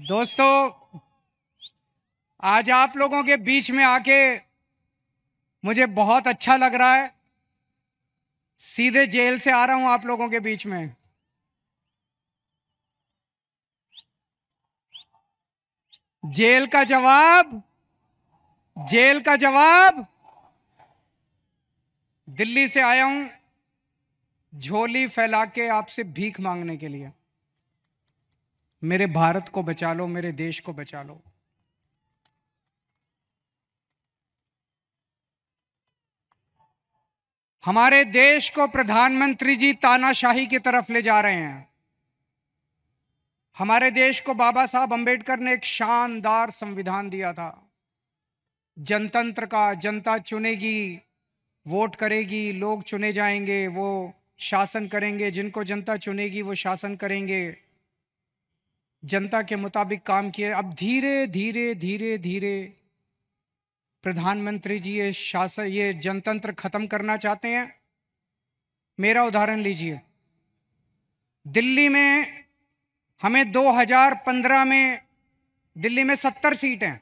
दोस्तों आज आप लोगों के बीच में आके मुझे बहुत अच्छा लग रहा है सीधे जेल से आ रहा हूं आप लोगों के बीच में जेल का जवाब जेल का जवाब दिल्ली से आया हूं झोली फैला के आपसे भीख मांगने के लिए मेरे भारत को बचा लो मेरे देश को बचा लो हमारे देश को प्रधानमंत्री जी तानाशाही की तरफ ले जा रहे हैं हमारे देश को बाबा साहब अंबेडकर ने एक शानदार संविधान दिया था जनतंत्र का जनता चुनेगी वोट करेगी लोग चुने जाएंगे वो शासन करेंगे जिनको जनता चुनेगी वो शासन करेंगे जनता के मुताबिक काम किए अब धीरे धीरे धीरे धीरे प्रधानमंत्री जी ये शासन ये जनतंत्र खत्म करना चाहते हैं मेरा उदाहरण लीजिए दिल्ली में हमें 2015 में दिल्ली में 70 सीट हैं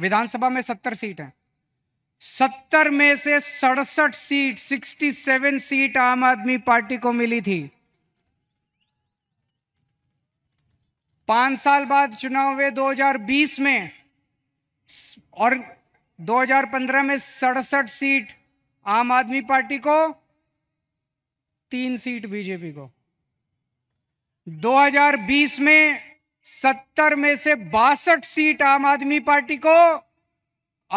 विधानसभा में 70 सीट हैं 70 में से सड़सठ सीट 67 सीट आम आदमी पार्टी को मिली थी पांच साल बाद चुनाव हुए 2020 में और 2015 में सड़सठ सीट आम आदमी पार्टी को तीन सीट बीजेपी को 2020 में 70 में से बासठ सीट आम आदमी पार्टी को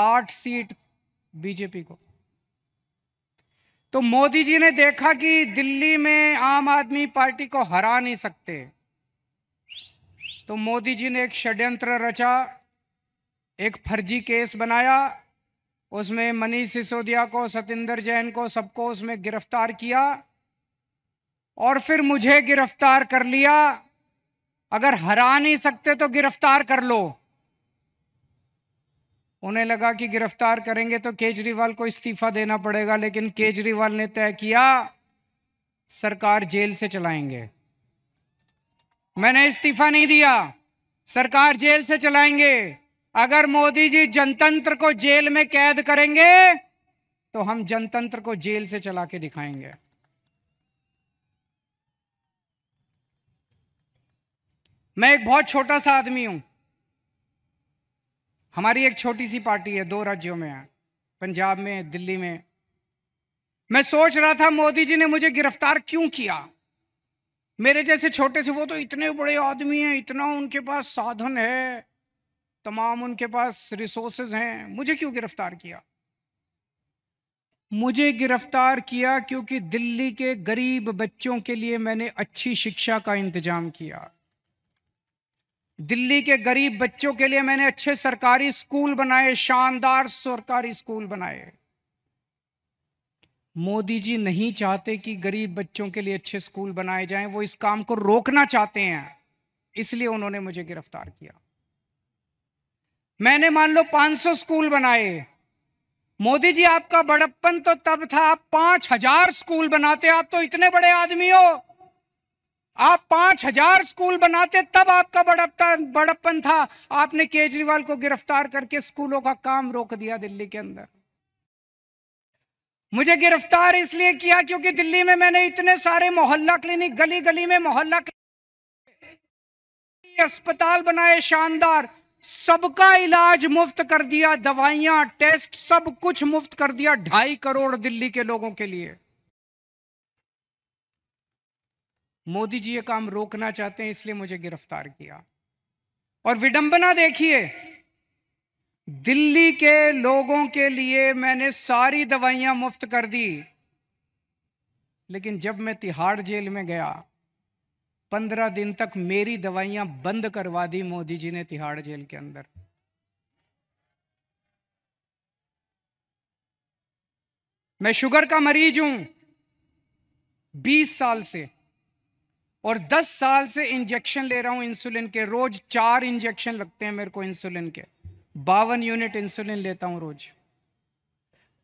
आठ सीट बीजेपी को तो मोदी जी ने देखा कि दिल्ली में आम आदमी पार्टी को हरा नहीं सकते तो मोदी जी ने एक षड्यंत्र रचा एक फर्जी केस बनाया उसमें मनीष सिसोदिया को सतिंदर जैन को सबको उसमें गिरफ्तार किया और फिर मुझे गिरफ्तार कर लिया अगर हरा नहीं सकते तो गिरफ्तार कर लो उन्हें लगा कि गिरफ्तार करेंगे तो केजरीवाल को इस्तीफा देना पड़ेगा लेकिन केजरीवाल ने तय किया सरकार जेल से चलाएंगे मैंने इस्तीफा नहीं दिया सरकार जेल से चलाएंगे अगर मोदी जी जनतंत्र को जेल में कैद करेंगे तो हम जनतंत्र को जेल से चला के दिखाएंगे मैं एक बहुत छोटा सा आदमी हूं हमारी एक छोटी सी पार्टी है दो राज्यों में है पंजाब में दिल्ली में मैं सोच रहा था मोदी जी ने मुझे गिरफ्तार क्यों किया मेरे जैसे छोटे से वो तो इतने बड़े आदमी हैं इतना उनके पास साधन है तमाम उनके पास रिसोर्सेज हैं मुझे क्यों गिरफ्तार किया मुझे गिरफ्तार किया क्योंकि दिल्ली के गरीब बच्चों के लिए मैंने अच्छी शिक्षा का इंतजाम किया दिल्ली के गरीब बच्चों के लिए मैंने अच्छे सरकारी स्कूल बनाए शानदार सरकारी स्कूल बनाए मोदी जी नहीं चाहते कि गरीब बच्चों के लिए अच्छे स्कूल बनाए जाएं वो इस काम को रोकना चाहते हैं इसलिए उन्होंने मुझे गिरफ्तार किया मैंने मान लो 500 स्कूल बनाए मोदी जी आपका बड़प्पन तो तब था आप पांच हजार स्कूल बनाते आप तो इतने बड़े आदमी हो आप पांच हजार स्कूल बनाते तब आपका बड़प्पन बड़प्पन था आपने केजरीवाल को गिरफ्तार करके स्कूलों का काम रोक दिया दिल्ली के अंदर मुझे गिरफ्तार इसलिए किया क्योंकि दिल्ली में मैंने इतने सारे मोहल्ला क्लिनिक गली गली में मोहल्ला अस्पताल बनाए शानदार सबका इलाज मुफ्त कर दिया दवाइयां टेस्ट सब कुछ मुफ्त कर दिया ढाई करोड़ दिल्ली के लोगों के लिए मोदी जी ये काम रोकना चाहते हैं इसलिए मुझे गिरफ्तार किया और विडंबना देखिए दिल्ली के लोगों के लिए मैंने सारी दवाइयां मुफ्त कर दी लेकिन जब मैं तिहाड़ जेल में गया पंद्रह दिन तक मेरी दवाइयां बंद करवा दी मोदी जी ने तिहाड़ जेल के अंदर मैं शुगर का मरीज हूं 20 साल से और 10 साल से इंजेक्शन ले रहा हूं इंसुलिन के रोज चार इंजेक्शन लगते हैं मेरे को इंसुलिन के बावन यूनिट इंसुलिन लेता हूं रोज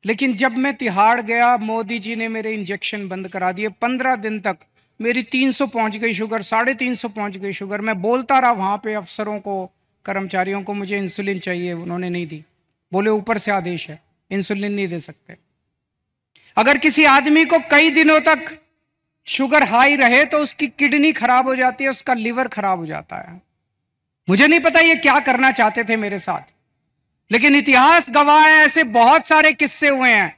लेकिन जब मैं तिहाड़ गया मोदी जी ने मेरे इंजेक्शन बंद करा दिए पंद्रह दिन तक मेरी तीन सौ पहुंच गई शुगर साढ़े तीन सौ पहुंच गई शुगर मैं बोलता रहा वहां पे अफसरों को कर्मचारियों को मुझे इंसुलिन चाहिए उन्होंने नहीं दी बोले ऊपर से आदेश है इंसुलिन नहीं दे सकते अगर किसी आदमी को कई दिनों तक शुगर हाई रहे तो उसकी किडनी खराब हो जाती है उसका लिवर खराब हो जाता है मुझे नहीं पता ये क्या करना चाहते थे मेरे साथ लेकिन इतिहास गवाह है ऐसे बहुत सारे किस्से हुए हैं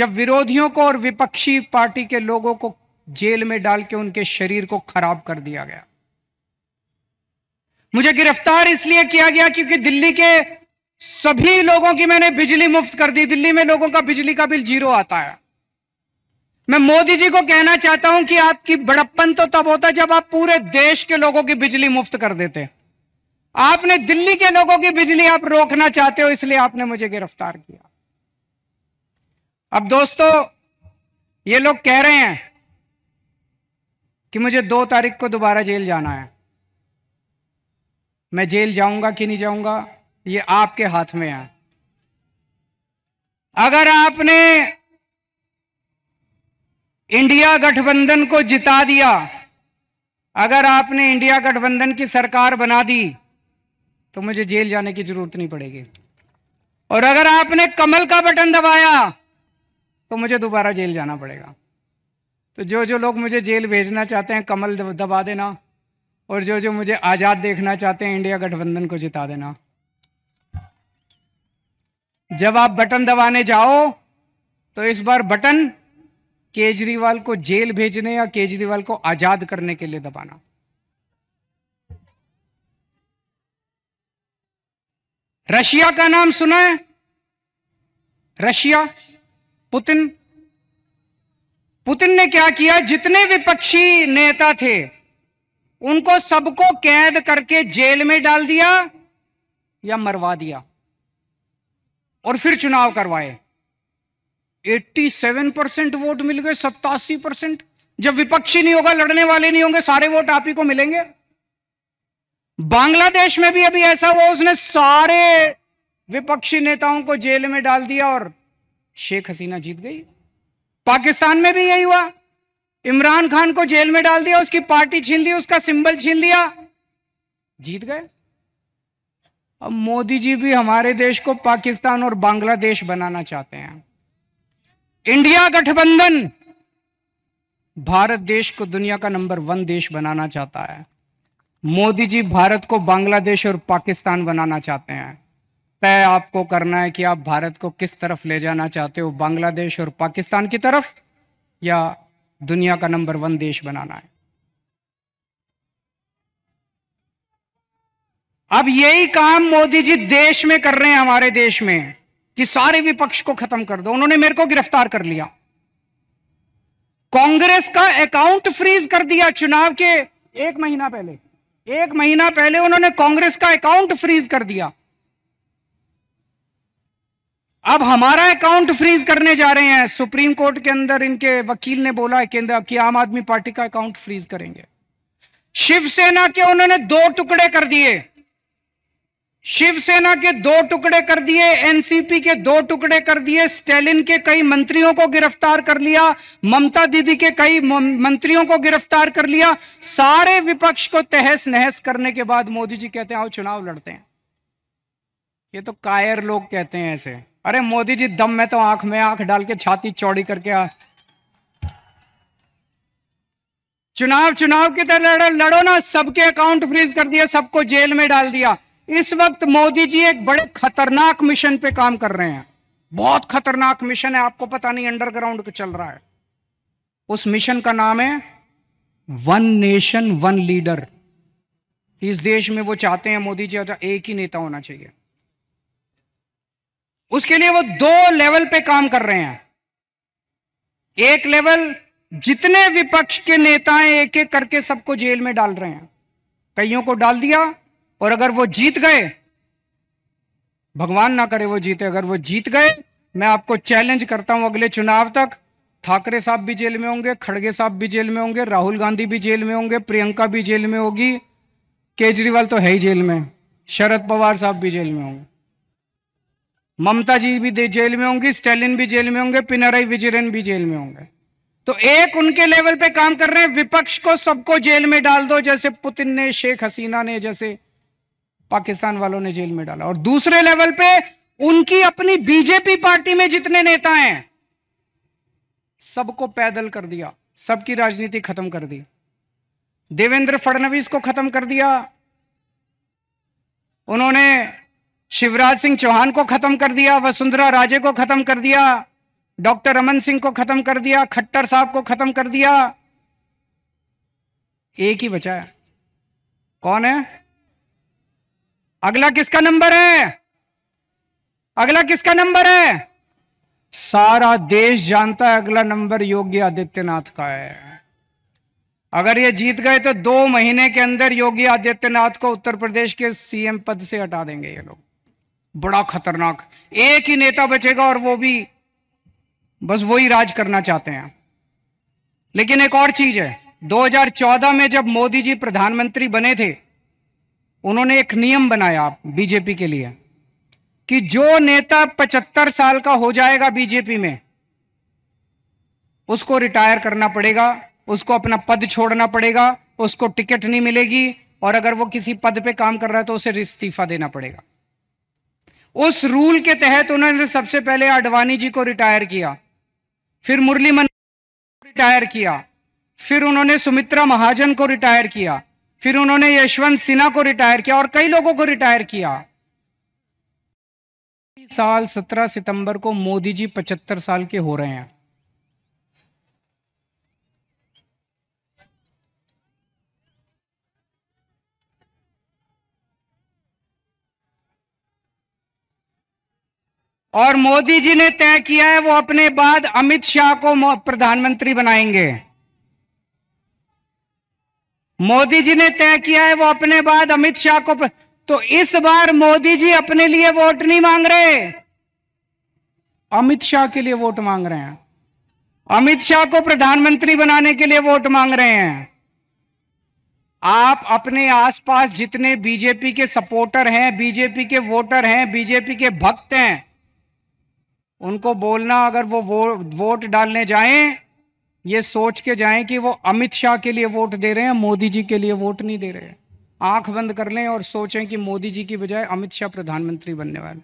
जब विरोधियों को और विपक्षी पार्टी के लोगों को जेल में डाल के उनके शरीर को खराब कर दिया गया मुझे गिरफ्तार इसलिए किया गया क्योंकि दिल्ली के सभी लोगों की मैंने बिजली मुफ्त कर दी दिल्ली में लोगों का बिजली का बिल जीरो आता है मैं मोदी जी को कहना चाहता हूं कि आपकी बड़प्पन तो तब होता जब आप पूरे देश के लोगों की बिजली मुफ्त कर देते हैं आपने दिल्ली के लोगों की बिजली आप रोकना चाहते हो इसलिए आपने मुझे गिरफ्तार किया अब दोस्तों ये लोग कह रहे हैं कि मुझे दो तारीख को दोबारा जेल जाना है मैं जेल जाऊंगा कि नहीं जाऊंगा ये आपके हाथ में है अगर आपने इंडिया गठबंधन को जिता दिया अगर आपने इंडिया गठबंधन की सरकार बना दी तो मुझे जेल जाने की जरूरत नहीं पड़ेगी और अगर आपने कमल का बटन दबाया तो मुझे दोबारा जेल जाना पड़ेगा तो जो जो लोग मुझे जेल भेजना चाहते हैं कमल दबा देना और जो जो मुझे आज़ाद देखना चाहते हैं इंडिया गठबंधन को जिता देना जब आप बटन दबाने जाओ तो इस बार बटन केजरीवाल को जेल भेजने या केजरीवाल को आज़ाद करने के लिए दबाना रशिया का नाम सुना है रशिया पुतिन पुतिन ने क्या किया जितने विपक्षी नेता थे उनको सबको कैद करके जेल में डाल दिया या मरवा दिया और फिर चुनाव करवाए 87 परसेंट वोट मिल गए सत्तासी परसेंट जब विपक्षी नहीं होगा लड़ने वाले नहीं होंगे सारे वोट आप ही को मिलेंगे बांग्लादेश में भी अभी ऐसा हुआ उसने सारे विपक्षी नेताओं को जेल में डाल दिया और शेख हसीना जीत गई पाकिस्तान में भी यही हुआ इमरान खान को जेल में डाल दिया उसकी पार्टी छीन ली उसका सिंबल छीन लिया जीत गए अब मोदी जी भी हमारे देश को पाकिस्तान और बांग्लादेश बनाना चाहते हैं इंडिया गठबंधन भारत देश को दुनिया का नंबर वन देश बनाना चाहता है मोदी जी भारत को बांग्लादेश और पाकिस्तान बनाना चाहते हैं तय आपको करना है कि आप भारत को किस तरफ ले जाना चाहते हो बांग्लादेश और पाकिस्तान की तरफ या दुनिया का नंबर वन देश बनाना है अब यही काम मोदी जी देश में कर रहे हैं हमारे देश में कि सारे विपक्ष को खत्म कर दो उन्होंने मेरे को गिरफ्तार कर लिया कांग्रेस का अकाउंट फ्रीज कर दिया चुनाव के एक महीना पहले एक महीना पहले उन्होंने कांग्रेस का अकाउंट फ्रीज कर दिया अब हमारा अकाउंट फ्रीज करने जा रहे हैं सुप्रीम कोर्ट के अंदर इनके वकील ने बोला है केंद्र कि आम आदमी पार्टी का अकाउंट फ्रीज करेंगे शिवसेना के उन्होंने दो टुकड़े कर दिए शिवसेना के दो टुकड़े कर दिए एनसीपी के दो टुकड़े कर दिए स्टेलिन के कई मंत्रियों को गिरफ्तार कर लिया ममता दीदी के कई मंत्रियों को गिरफ्तार कर लिया सारे विपक्ष को तहस नहस करने के बाद मोदी जी कहते हैं आओ चुनाव लड़ते हैं ये तो कायर लोग कहते हैं ऐसे अरे मोदी जी दम में तो आंख में आंख डाल के छाती चौड़ी करके आ चुनाव चुनाव की तरह लड़ो ना सबके अकाउंट फ्रीज कर दिया सबको जेल में डाल दिया इस वक्त मोदी जी एक बड़े खतरनाक मिशन पे काम कर रहे हैं बहुत खतरनाक मिशन है आपको पता नहीं अंडरग्राउंड चल रहा है उस मिशन का नाम है वन नेशन वन लीडर इस देश में वो चाहते हैं मोदी जी अच्छा, एक ही नेता होना चाहिए उसके लिए वो दो लेवल पे काम कर रहे हैं एक लेवल जितने विपक्ष के नेता हैं एक एक करके सबको जेल में डाल रहे हैं कईयों को डाल दिया और अगर वो जीत गए भगवान ना करे वो जीते अगर वो जीत गए मैं आपको चैलेंज करता हूं अगले चुनाव तक ठाकरे साहब भी जेल में होंगे खड़गे साहब भी जेल में होंगे राहुल गांधी भी जेल में होंगे प्रियंका भी जेल में होगी केजरीवाल तो है ही जेल में शरद पवार साहब भी जेल में होंगे ममता जी भी जेल में होंगी स्टेलिन भी जेल में होंगे पिनाराई विजयन भी जेल में होंगे तो एक उनके लेवल पे काम कर रहे हैं विपक्ष को सबको जेल में डाल दो जैसे पुतिन ने शेख हसीना ने जैसे पाकिस्तान वालों ने जेल में डाला और दूसरे लेवल पे उनकी अपनी बीजेपी पार्टी में जितने नेता हैं सबको पैदल कर दिया सबकी राजनीति खत्म कर दी देवेंद्र फडणवीस को खत्म कर दिया उन्होंने शिवराज सिंह चौहान को खत्म कर दिया वसुंधरा राजे को खत्म कर दिया डॉक्टर रमन सिंह को खत्म कर दिया खट्टर साहब को खत्म कर दिया एक ही बचा है कौन है अगला किसका नंबर है अगला किसका नंबर है सारा देश जानता है अगला नंबर योगी आदित्यनाथ का है अगर ये जीत गए तो दो महीने के अंदर योगी आदित्यनाथ को उत्तर प्रदेश के सीएम पद से हटा देंगे ये लोग बड़ा खतरनाक एक ही नेता बचेगा और वो भी बस वही राज करना चाहते हैं लेकिन एक और चीज है 2014 में जब मोदी जी प्रधानमंत्री बने थे उन्होंने एक नियम बनाया बीजेपी के लिए कि जो नेता पचहत्तर साल का हो जाएगा बीजेपी में उसको रिटायर करना पड़ेगा उसको अपना पद छोड़ना पड़ेगा उसको टिकट नहीं मिलेगी और अगर वो किसी पद पे काम कर रहा है तो उसे इस्तीफा देना पड़ेगा उस रूल के तहत उन्होंने सबसे पहले आडवाणी जी को रिटायर किया फिर मुरली मन रिटायर किया फिर उन्होंने सुमित्रा महाजन को रिटायर किया फिर उन्होंने यशवंत सिन्हा को रिटायर किया और कई लोगों को रिटायर किया साल 17 सितंबर को मोदी जी 75 साल के हो रहे हैं और मोदी जी ने तय किया है वो अपने बाद अमित शाह को प्रधानमंत्री बनाएंगे मोदी जी ने तय किया है वो अपने बाद अमित शाह को तो इस बार मोदी जी अपने लिए वोट नहीं मांग रहे अमित शाह के लिए वोट मांग रहे हैं अमित शाह को प्रधानमंत्री बनाने के लिए वोट मांग रहे हैं आप अपने आसपास जितने बीजेपी के सपोर्टर हैं बीजेपी के वोटर हैं बीजेपी के भक्त हैं उनको बोलना अगर वो, वो वोट डालने जाएं ये सोच के जाएं कि वो अमित शाह के लिए वोट दे रहे हैं मोदी जी के लिए वोट नहीं दे रहे हैं आंख बंद कर लें और सोचें कि मोदी जी की बजाय अमित शाह प्रधानमंत्री बनने वाले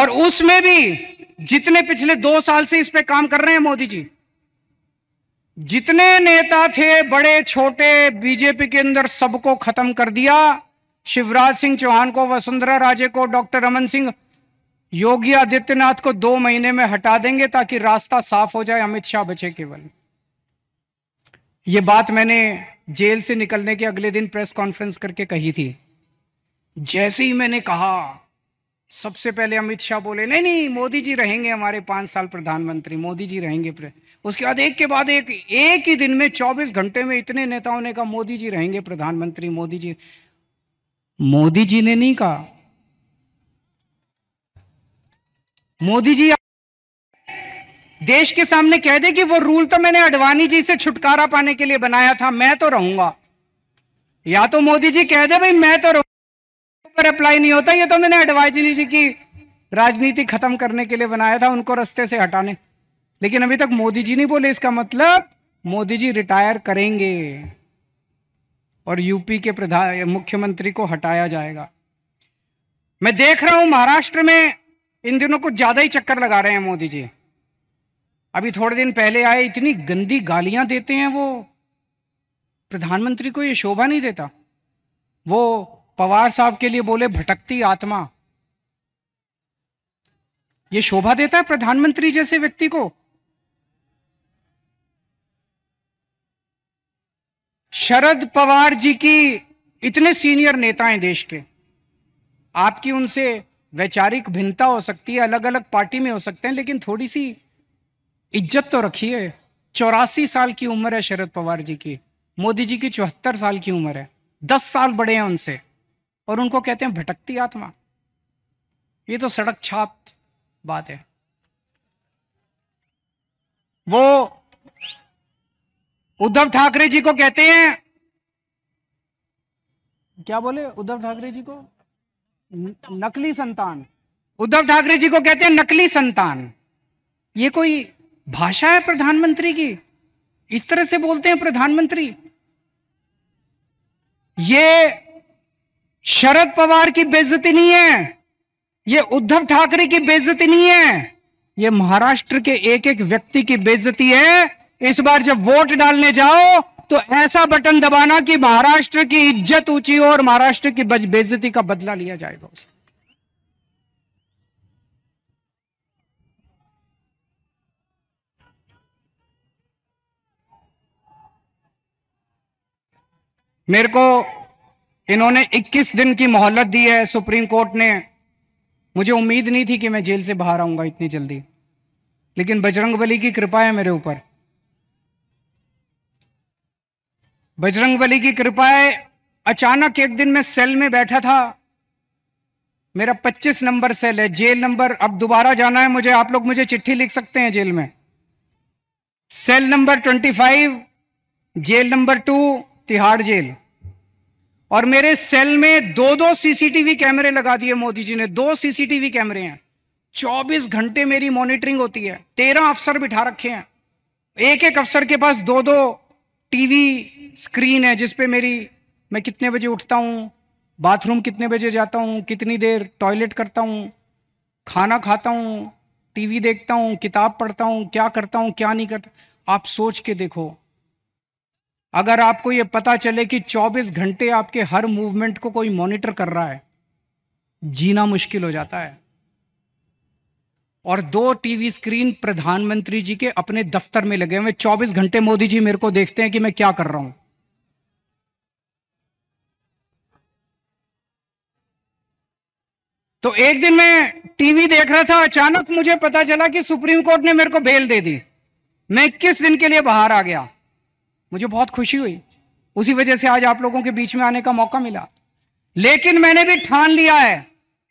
और उसमें भी जितने पिछले दो साल से इस पे काम कर रहे हैं मोदी जी जितने नेता थे बड़े छोटे बीजेपी के अंदर सबको खत्म कर दिया शिवराज सिंह चौहान को वसुंधरा राजे को डॉक्टर रमन सिंह योगी आदित्यनाथ को दो महीने में हटा देंगे ताकि रास्ता साफ हो जाए अमित शाह बचे केवल ये बात मैंने जेल से निकलने के अगले दिन प्रेस कॉन्फ्रेंस करके कही थी जैसे ही मैंने कहा सबसे पहले अमित शाह बोले नहीं नहीं मोदी जी रहेंगे हमारे पांच साल प्रधानमंत्री मोदी जी रहेंगे उसके बाद एक के बाद एक एक ही दिन में चौबीस घंटे में इतने नेताओं ने कहा मोदी जी रहेंगे प्रधानमंत्री मोदी जी मोदी जी ने नहीं कहा मोदी जी देश के सामने कह दे कि वो रूल तो मैंने अडवाणी जी से छुटकारा पाने के लिए बनाया था मैं तो रहूंगा या तो मोदी जी कह दे भाई मैं तो पर अप्लाई नहीं होता ये तो मैंने अडवाणी जी की राजनीति खत्म करने के लिए बनाया था उनको रस्ते से हटाने लेकिन अभी तक मोदी जी नहीं बोले इसका मतलब मोदी जी रिटायर करेंगे और यूपी के प्रधान मुख्यमंत्री को हटाया जाएगा मैं देख रहा हूं महाराष्ट्र में इन दिनों कुछ ज्यादा ही चक्कर लगा रहे हैं मोदी जी अभी थोड़े दिन पहले आए इतनी गंदी गालियां देते हैं वो प्रधानमंत्री को ये शोभा नहीं देता वो पवार साहब के लिए बोले भटकती आत्मा ये शोभा देता है प्रधानमंत्री जैसे व्यक्ति को शरद पवार जी की इतने सीनियर नेता हैं देश के आपकी उनसे वैचारिक भिन्नता हो सकती है अलग अलग पार्टी में हो सकते हैं लेकिन थोड़ी सी इज्जत तो रखिए चौरासी साल की उम्र है शरद पवार जी की मोदी जी की चौहत्तर साल की उम्र है दस साल बड़े हैं उनसे और उनको कहते हैं भटकती आत्मा ये तो सड़क छाप बात है वो उद्धव ठाकरे जी को कहते हैं क्या बोले उद्धव ठाकरे जी को नकली संतान उद्धव ठाकरे जी को कहते हैं नकली संतान ये कोई भाषा है प्रधानमंत्री की इस तरह से बोलते हैं प्रधानमंत्री ये शरद पवार की बेइज्जती नहीं है ये उद्धव ठाकरे की बेइज्जती नहीं है ये महाराष्ट्र के एक एक व्यक्ति की बेइज्जती है इस बार जब वोट डालने जाओ तो ऐसा बटन दबाना कि महाराष्ट्र की इज्जत ऊंची हो और महाराष्ट्र की बेजती का बदला लिया जाएगा उसे मेरे को इन्होंने 21 दिन की मोहलत दी है सुप्रीम कोर्ट ने मुझे उम्मीद नहीं थी कि मैं जेल से बाहर आऊंगा इतनी जल्दी लेकिन बजरंग बली की कृपा है मेरे ऊपर बजरंग बली की कृपाए अचानक एक दिन मैं सेल में बैठा था मेरा 25 नंबर सेल है जेल नंबर अब दोबारा जाना है मुझे आप लोग मुझे चिट्ठी लिख सकते हैं जेल में cell number 25 jail number two Tihar jail और मेरे सेल में दो दो सीसीटीवी कैमरे लगा दिए मोदी जी ने दो सीसीटीवी कैमरे हैं 24 घंटे मेरी मॉनिटरिंग होती है तेरह अफसर बिठा रखे हैं एक एक अफसर के पास दो दो टीवी स्क्रीन है जिसपे मेरी मैं कितने बजे उठता हूँ बाथरूम कितने बजे जाता हूँ कितनी देर टॉयलेट करता हूँ खाना खाता हूँ टीवी देखता हूँ किताब पढ़ता हूँ क्या करता हूँ क्या नहीं करता आप सोच के देखो अगर आपको ये पता चले कि 24 घंटे आपके हर मूवमेंट को कोई मॉनिटर कर रहा है जीना मुश्किल हो जाता है और दो टीवी स्क्रीन प्रधानमंत्री जी के अपने दफ्तर में लगे हुए 24 घंटे मोदी जी मेरे को देखते हैं कि मैं क्या कर रहा हूं तो एक दिन मैं टीवी देख रहा था अचानक मुझे पता चला कि सुप्रीम कोर्ट ने मेरे को बेल दे दी मैं इक्कीस दिन के लिए बाहर आ गया मुझे बहुत खुशी हुई उसी वजह से आज आप लोगों के बीच में आने का मौका मिला लेकिन मैंने भी ठान लिया है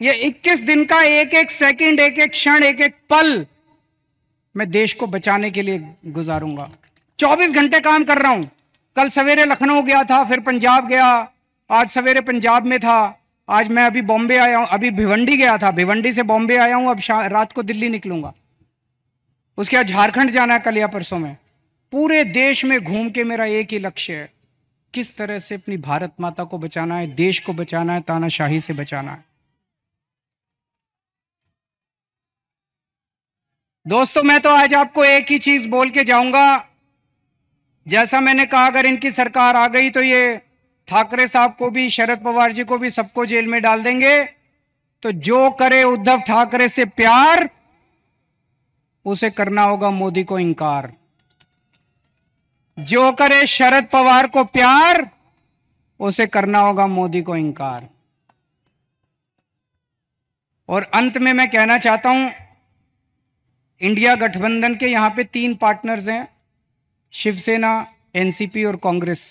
ये 21 दिन का एक एक सेकंड एक एक क्षण एक एक पल मैं देश को बचाने के लिए गुजारूंगा 24 घंटे काम कर रहा हूं कल सवेरे लखनऊ गया था फिर पंजाब गया आज सवेरे पंजाब में था आज मैं अभी बॉम्बे आया हूं अभी भिवंडी गया था भिवंडी से बॉम्बे आया हूं अब रात को दिल्ली निकलूंगा उसके बाद झारखंड जाना है कल या परसों में पूरे देश में घूम के मेरा एक ही लक्ष्य है किस तरह से अपनी भारत माता को बचाना है देश को बचाना है तानाशाही से बचाना है दोस्तों मैं तो आज आपको एक ही चीज बोल के जाऊंगा जैसा मैंने कहा अगर इनकी सरकार आ गई तो ये ठाकरे साहब को भी शरद पवार जी को भी सबको जेल में डाल देंगे तो जो करे उद्धव ठाकरे से प्यार उसे करना होगा मोदी को इनकार जो करे शरद पवार को प्यार उसे करना होगा मोदी को इनकार और अंत में मैं कहना चाहता हूं इंडिया गठबंधन के यहाँ पे तीन पार्टनर्स हैं शिवसेना एनसीपी और कांग्रेस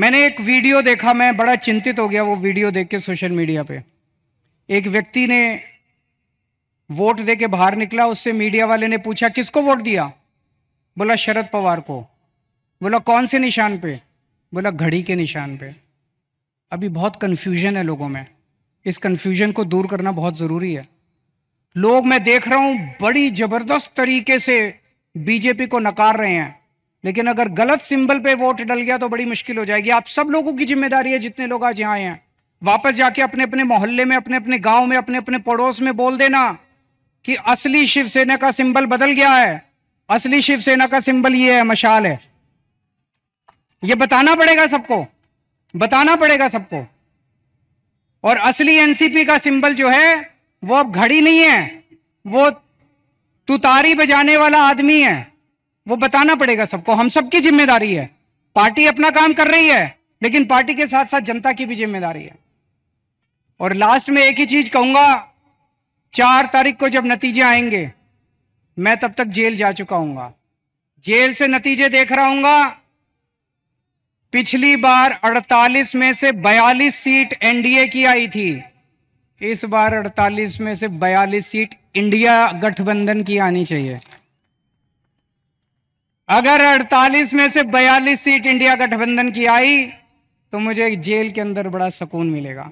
मैंने एक वीडियो देखा मैं बड़ा चिंतित हो गया वो वीडियो देख के सोशल मीडिया पे एक व्यक्ति ने वोट दे के बाहर निकला उससे मीडिया वाले ने पूछा किसको वोट दिया बोला शरद पवार को बोला कौन से निशान पे बोला घड़ी के निशान पे अभी बहुत कन्फ्यूजन है लोगों में इस कन्फ्यूजन को दूर करना बहुत ज़रूरी है लोग मैं देख रहा हूं बड़ी जबरदस्त तरीके से बीजेपी को नकार रहे हैं लेकिन अगर गलत सिंबल पे वोट डल गया तो बड़ी मुश्किल हो जाएगी आप सब लोगों की जिम्मेदारी है जितने लोग आज यहां आए हैं वापस जाके अपने अपने मोहल्ले में अपने अपने गांव में अपने अपने पड़ोस में बोल देना कि असली शिवसेना का सिंबल बदल गया है असली शिवसेना का सिंबल ये है मशाल है ये बताना पड़ेगा सबको बताना पड़ेगा सबको और असली एनसीपी का सिंबल जो है वो अब घड़ी नहीं है वो तुतारी बजाने वाला आदमी है वो बताना पड़ेगा सबको हम सबकी जिम्मेदारी है पार्टी अपना काम कर रही है लेकिन पार्टी के साथ साथ जनता की भी जिम्मेदारी है और लास्ट में एक ही चीज कहूंगा चार तारीख को जब नतीजे आएंगे मैं तब तक जेल जा चुका हूंगा जेल से नतीजे देख रहा हूंगा पिछली बार 48 में से 42 सीट एनडीए की आई थी इस बार 48 में से 42 सीट इंडिया गठबंधन की आनी चाहिए अगर 48 में से 42 सीट इंडिया गठबंधन की आई तो मुझे जेल के अंदर बड़ा सुकून मिलेगा